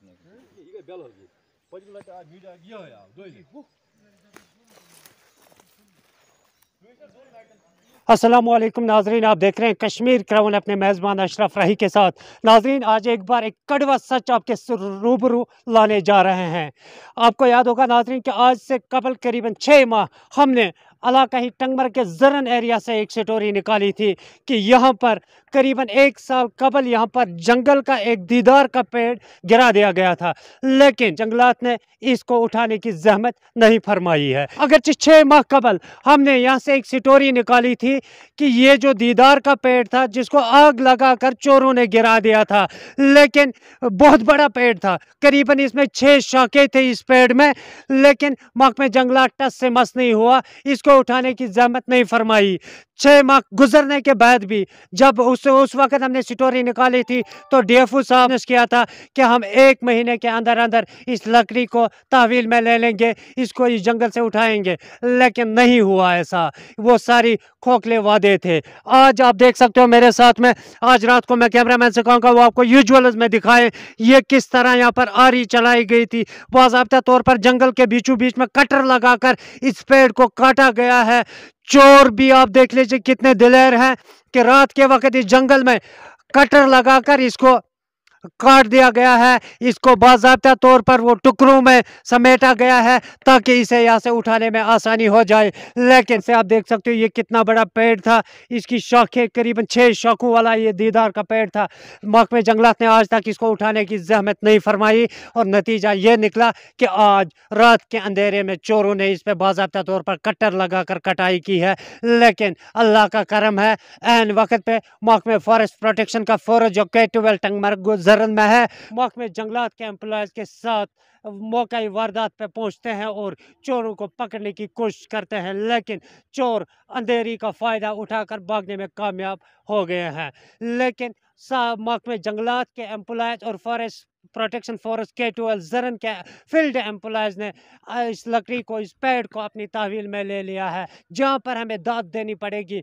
Bell होगी पच लट आ मीट आ गया है आप दो ही असलम नाजरीन आप देख रहे हैं कश्मीर क्राउन अपने मेज़बान अशरफ रही के साथ नाजरीन आज एक बार एक कड़वा सच आपके रूबरू लाने जा रहे हैं आपको याद होगा नाजरीन कि आज से कबल करीबन छः माह हमने अलाका ही टंगमर के जरन एरिया से एक स्टोरी निकाली थी कि यहाँ पर करीबन एक साल कबल यहाँ पर जंगल का एक दीदार का पेड़ गिरा दिया गया था लेकिन जंगलात ने इसको उठाने की जहमत नहीं फरमाई है अगर छः माह कबल हमने यहाँ से एक स्टोरी निकाली थी कि ये जो दीदार का पेड़ था जिसको आग लगाकर चोरों ने गिरा दिया था लेकिन बहुत बड़ा पेड़ था करीबन इसमें छः शाखे थे इस पेड़ में लेकिन महकमे जंगला टस से मस नहीं हुआ इसको उठाने की जहमत नहीं फरमाई छः माह गुजरने के बाद भी जब उस उस वक्त हमने स्टोरी निकाली थी तो डीएफओ साहब ने किया था कि हम एक महीने के अंदर अंदर इस लकड़ी को तहवील में ले लेंगे इसको इस जंगल से उठाएंगे लेकिन नहीं हुआ ऐसा वो सारी खोखले वादे थे आज आप देख सकते हो मेरे साथ में आज रात को मैं कैमरा मैन से कहूँगा वो आपको यूजुअल्स में दिखाए ये किस तरह यहाँ पर आरी चलाई गई थी बाबा तौर पर जंगल के बीचों बीच में कटर लगाकर इस पेड़ को काटा गया है चोर भी आप देख लीजिए कितने दिलेर हैं कि रात के वक्त इस जंगल में कटर लगाकर इसको काट दिया गया है इसको बाबा तौर पर वो टुकड़ों में समेटा गया है ताकि इसे यहाँ से उठाने में आसानी हो जाए लेकिन से आप देख सकते हो ये कितना बड़ा पेड़ था इसकी शाखें करीबन छः शाखों वाला ये दीदार का पेड़ था महकमे जंगलात ने आज तक इसको उठाने की जहमत नहीं फरमाई और नतीजा ये निकला कि आज रात के अंधेरे में चोरों ने इस पर बाबा तौर पर लगा कर कटाई की है लेकिन अल्लाह का करम है एन वक्त पे महकमे फॉरेस्ट प्रोटेक्शन का फौरज जो केटुवेल टंगमर्ग जरन में है में जंगलात के एम्प्लॉयज़ के साथ मौका वारदात पर पहुंचते हैं और चोरों को पकड़ने की कोशिश करते हैं लेकिन चोर अंधेरी का फ़ायदा उठाकर भागने में कामयाब हो गए हैं लेकिन महकमे जंगलात के एम्प्लॉयज़ और फॉरेस्ट प्रोटेक्शन फोर्स के ट्वेल्व जरन के फील्ड एम्प्लॉयज़ ने इस लकड़ी को इस पेड़ को अपनी तहवील में ले लिया है जहाँ पर हमें दाद देनी पड़ेगी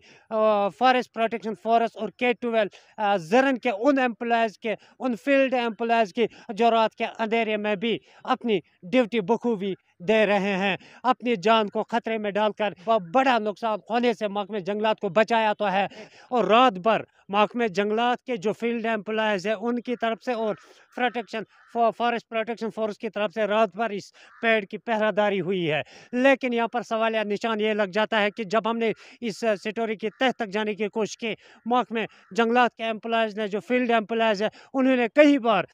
फॉरेस्ट प्रोटेक्शन फोर्स और के ट्वेल्व जरन के उन एम्प्लॉयज़ के उन फील्ड एम्प्लॉयज़ की जो रात के अंधेरे में भी अपनी ड्यूटी बखूबी दे रहे हैं अपनी जान को ख़तरे में डालकर बड़ा नुकसान होने से महकमे जंगलात को बचाया तो है और रात भर महकमे जंगलात के जो फील्ड एम्प्लॉज है उनकी तरफ से और protection protection forest protection force की तरफ से रात भर इस पेड़ की पहरादारी हुई है लेकिन यहाँ पर सवाल या निशान ये लग जाता है कि जब हमने इस सिटोरी की तह तक जाने की कोशिश की मौक में जंगलात के एम्प्लॉयज़ ने जो फील्ड एम्प्लॉयज़ है उन्होंने कई बार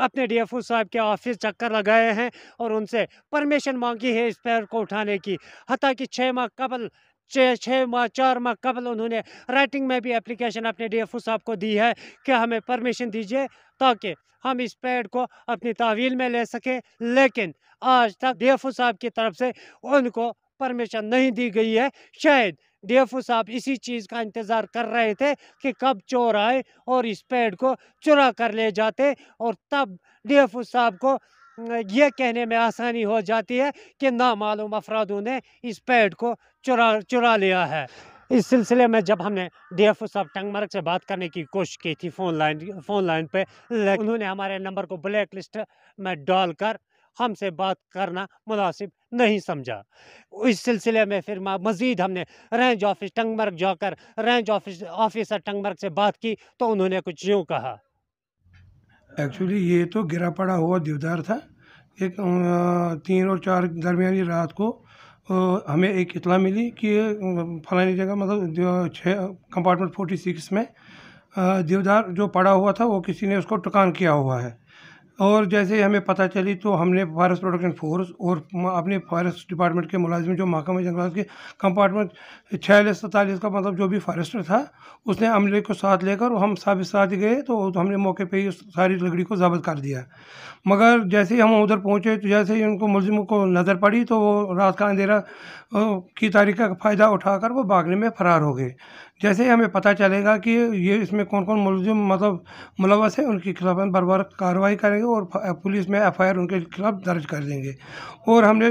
अपने डीएफओ साहब के ऑफिस चक्कर लगाए हैं और उनसे परमिशन मांगी है इस पैर को उठाने की हती कि छः माह कबल छः छः माह चार माह कबल उन्होंने राइटिंग में भी एप्लीकेशन अपने डी एफ ओ साहब को दी है कि हमें परमिशन दीजिए ताकि हम इस पैड को अपनी तहवील में ले सकें लेकिन आज तक डी एफ ओ साहब की तरफ से उनको परमिशन नहीं दी गई है शायद डी एफ ओ साहब इसी चीज़ का इंतज़ार कर रहे थे कि कब चोर आए और इस पैड को चुरा कर ले जाते और तब डी एफ ओ साहब को ये कहने में आसानी हो जाती है कि नामालूम अफरादों ने इस पैड को चुरा चुरा लिया है इस सिलसिले में जब हमने डी एफ ओ साहब टंगमर्ग से बात करने की कोशिश की थी फ़ोन लाइन फ़ोन लाइन पे उन्होंने हमारे नंबर को ब्लैक लिस्ट में डाल कर हमसे बात करना मुनासिब नहीं समझा इस सिलसिले में फिर मज़ीद हमने रेंज ऑफिस टंगमर्ग जाकर रेंज ऑफिस ऑफिसर टंगमर्ग से बात की तो उन्होंने कुछ यूँ कहा एक्चुअली ये तो गिरा पड़ा हुआ देवदार था एक तीन और चार दरमिया रात को हमें एक इतला मिली कि फलानी जगह मतलब छः कंपार्टमेंट फोर्टी सिक्स में देवदार जो पड़ा हुआ था वो किसी ने उसको टुकान किया हुआ है और जैसे हमें पता चली तो हमने फॉरेस्ट प्रोटेक्शन फोर्स और अपने फॉरेस्ट डिपार्टमेंट के मुलाजिम जो महकमे जंगलात के कंपार्टमेंट छियालीस सैतालीस का मतलब जो भी फॉरेस्टर था उसने अमले को साथ लेकर हम सब साथ गए तो, तो हमने मौके पर ही सारी लकड़ी को जबत कर दिया मगर जैसे ही हम उधर पहुँचे तो जैसे ही उनको मुलजिमों को नज़र पड़ी तो वो रात का अंधेरा की तारीख का फ़ायदा उठाकर वो भागने में फ़रार हो गए जैसे ही हमें पता चलेगा कि ये इसमें कौन कौन मुलजिम मतलब मुलवस है उनके खिलाफ हम बार कार्रवाई करेंगे और पुलिस में एफ उनके खिलाफ दर्ज कर देंगे और हमने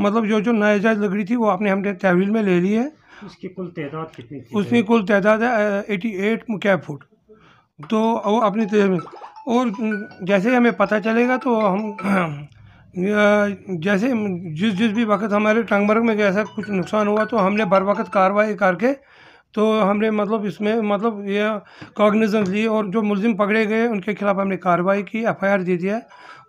मतलब जो जो नाजायज़ लकड़ी थी वो आपने हमने तहवील में ले ली है उसकी कुल तादाद कितनी उसकी कुल तादाद है एटी एट कैब फुट तो वो अपनी और जैसे हमें पता चलेगा तो हम जैसे जिस जिस भी वक्त हमारे टंगमर्ग में जैसा कुछ नुकसान हुआ तो हमने बर वक्त कार्रवाई करके तो हमने मतलब इसमें मतलब ये कॉग्निजेंस ली और जो मुलजिम पकड़े गए उनके खिलाफ़ हमने कार्रवाई की एफ आई आर दे दिया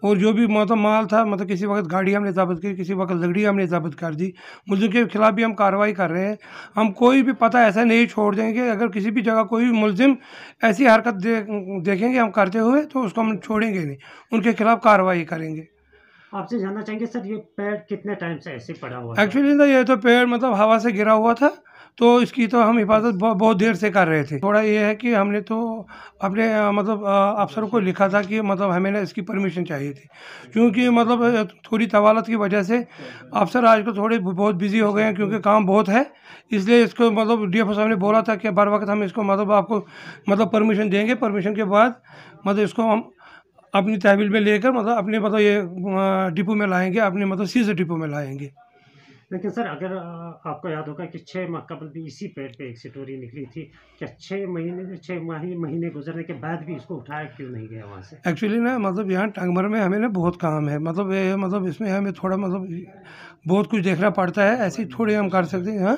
और जो भी मतलब माल था मतलब किसी वक्त गाड़ी हमने जबत की किसी वक्त लकड़ी हमने ज़बत कर दी मुलजिम के खिलाफ भी हम कार्रवाई कर रहे हैं हम कोई भी पता ऐसा नहीं छोड़ देंगे अगर किसी भी जगह कोई भी मुलजिम ऐसी हरकत दे, देखेंगे हम करते हुए तो उसको हम छोड़ेंगे नहीं उनके खिलाफ कार्रवाई करेंगे आपसे जानना चाहेंगे सर ये पेड़ कितने टाइम से ऐसे पड़ा हुआ एक्चुअली ना ये तो पेड़ मतलब हवा से गिरा हुआ था तो इसकी तो हम हिफाजत बहुत देर से कर रहे थे थोड़ा ये है कि हमने तो अपने मतलब अफसरों को लिखा था कि मतलब हमें ना इसकी परमिशन चाहिए थी क्योंकि मतलब थोड़ी तवालत की वजह से अफसर आजकल तो थोड़े बहुत बिजी हो गए हैं क्योंकि काम बहुत है इसलिए इसको मतलब डी एफ साहब ने बोला था कि बार वक्त हम इसको मतलब आपको मतलब परमिशन देंगे परमिशन के बाद मतलब इसको हम अपनी तहवील में लेकर मतलब अपने मतलब ये डिपो में लाएंगे अपने मतलब सीजर डिपो में लाएंगे लेकिन सर अगर आपको याद होगा कि छः माह कबल भी इसी पेड़ पे एक स्टोरी निकली थी क्या छः महीने छः माह महीने गुजरने के बाद भी इसको उठाया क्यों नहीं गया वहाँ से एक्चुअली ना मतलब यहाँ टंगमर में हमें ना बहुत काम है मतलब ये मतलब इसमें हमें थोड़ा मतलब बहुत कुछ देखना पड़ता है ऐसे थोड़ी हम कर सकते हैं हाँ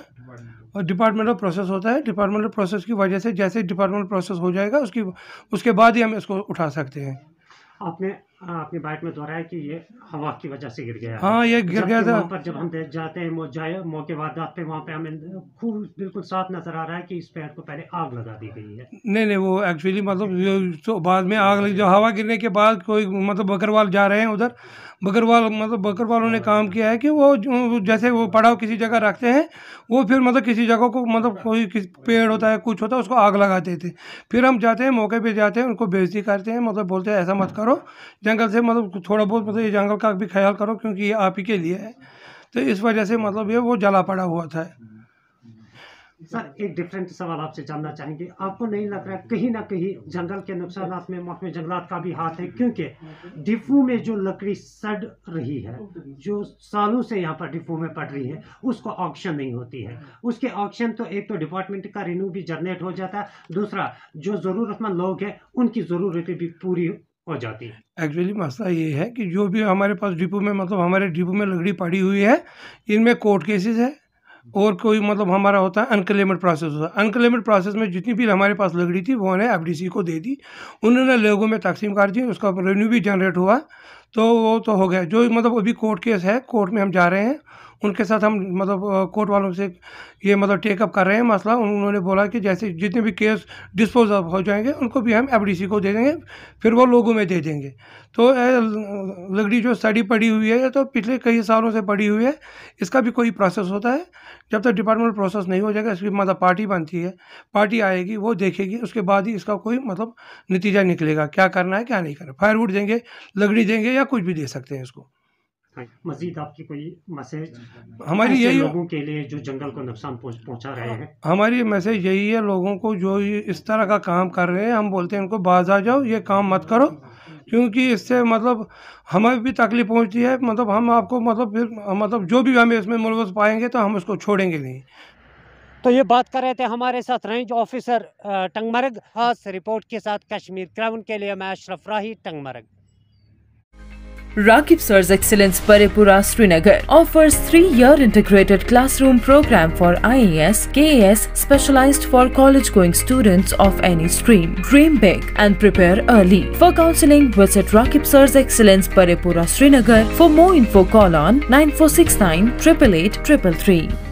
और डिपार्टमेंटल प्रोसेस होता है डिपार्टमेंटल प्रोसेस की वजह से जैसे डिपार्टमेंटल प्रोसेस हो जाएगा उसकी उसके बाद ही हम इसको उठा सकते हैं आपने आपने हाँ, बाइक में दोहराया कि ये हवा की वजह से गिर गया हाँ ये गिर गया था पर जब हम जाते हैं जाए मौके वारदात पे वहाँ पे हमें खूब बिल्कुल साफ नजर आ रहा है कि इस पैर को पहले आग लगा दी गई है नहीं नहीं वो एक्चुअली मतलब तो बाद में आग लगी जो हवा गिरने के बाद कोई मतलब बकरवाल जा रहे हैं उधर बकरवाल मतलब बकरवालों ने काम किया है कि वो जैसे वो पड़ाव किसी जगह रखते हैं वो फिर मतलब किसी जगह को मतलब कोई पेड़ होता है कुछ होता है उसको आग लगाते थे फिर हम जाते हैं मौके पर जाते हैं उनको बेजती करते हैं मतलब बोलते हैं ऐसा मत करो जंगल से मतलब थोड़ा बहुत मतलब ये जंगल का भी ख्याल करो क्योंकि ये आप ही के लिए है तो इस वजह से मतलब ये वो जला पड़ा हुआ था सर एक डिफरेंट सवाल आपसे जानना चाहेंगे आपको नहीं लग रहा कहीं ना कहीं जंगल के नुकसान में महकमे जंगलात का भी हाथ है क्योंकि डिफू में जो लकड़ी सड़ रही है जो सालों से यहाँ पर डिफू में पड़ रही है उसको ऑक्शन नहीं होती है उसके ऑक्शन तो एक तो डिपार्टमेंट का रिन्यू भी जनरेट हो जाता है दूसरा जो ज़रूरतमंद लोग हैं उनकी ज़रूरतें भी पूरी हो जाती है एक्चुअली मसला ये है कि जो भी हमारे पास डिपो में मतलब हमारे डिपो में लकड़ी पड़ी हुई है इनमें कोर्ट केसेस है और कोई मतलब हमारा होता है अनकलेमेड प्रोसेस होता है अनकलेमेड प्रोसेस में जितनी भी हमारे पास लकड़ी थी वो उन्हें सी को दे दी उन्होंने लोगों में तकसीम कर दी उसका रेवेन्यू भी जनरेट हुआ तो वो तो हो गया जो मतलब अभी कोर्ट केस है कोर्ट में हम जा रहे हैं उनके साथ हम मतलब कोर्ट वालों से ये मतलब टेकअप कर रहे हैं मसला उन्होंने बोला कि जैसे जितने भी केस डिस्पोज हो जाएंगे उनको भी हम एफ को दे देंगे फिर वो लोगों में दे देंगे तो लकड़ी जो सड़ी पड़ी हुई है तो पिछले कई सालों से पड़ी हुई है इसका भी कोई प्रोसेस होता है जब तक डिपार्टमेंट प्रोसेस नहीं हो जाएगा इसकी मतलब पार्टी बनती है पार्टी आएगी वो देखेगी उसके बाद ही इसका कोई मतलब नतीजा निकलेगा क्या करना है क्या नहीं करना फायरवुड देंगे लकड़ी देंगे या कुछ भी दे सकते हैं इसको मजीद आपकी कोई मैसेज हमारी यही लोगों के लिए जो जंगल को नुकसान पहुंचा रहे हैं हमारी मैसेज यही है लोगों को जो इस तरह का काम कर रहे हैं हम बोलते हैं इनको बाज आ जाओ ये काम मत करो क्योंकि इससे मतलब हमें भी तकलीफ पहुंचती है मतलब हम आपको मतलब फिर मतलब जो भी हमें इसमें मुलवस पाएंगे तो हम उसको छोड़ेंगे नहीं तो ये बात कर रहे थे हमारे साथ रेंज ऑफिसर टंगमर्ग खास रिपोर्ट के साथ कश्मीर क्राउन के लिए मैं अशरफ राही Tangmarg Rakib Sir's Excellence Parepura Srinagar offers three-year integrated classroom program for IAS, KAS specialized for college-going students of any stream. Dream big and prepare early. For counseling, visit Rakib Sir's Excellence Parepura Srinagar. For more info, call on 9469 888 333.